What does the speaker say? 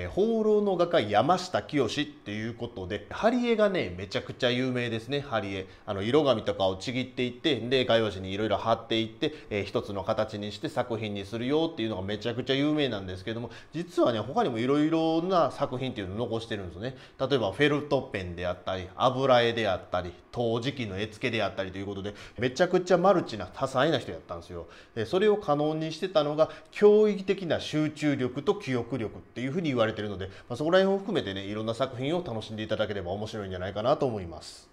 えー、放浪の画家山下清っていうことで貼り絵がねめちゃくちゃ有名ですね貼り絵あの色紙とかをちぎっていってで画用紙にいろいろ貼っていって、えー、一つの形にして作品にするよっていうのがめちゃくちゃ有名なんですけども実はね他にもいろいろな作品っていうのを残してるんですよね例えばフェルトペンであったり油絵であったり陶磁器の絵付けであったりということでめちゃくちゃマルチな多彩な人やったんですよ、えそれを可能にしてたのが驚異的な集中力と記憶力っていうふうに言われれてるので、まあ、そこら辺を含めてねいろんな作品を楽しんでいただければ面白いんじゃないかなと思います。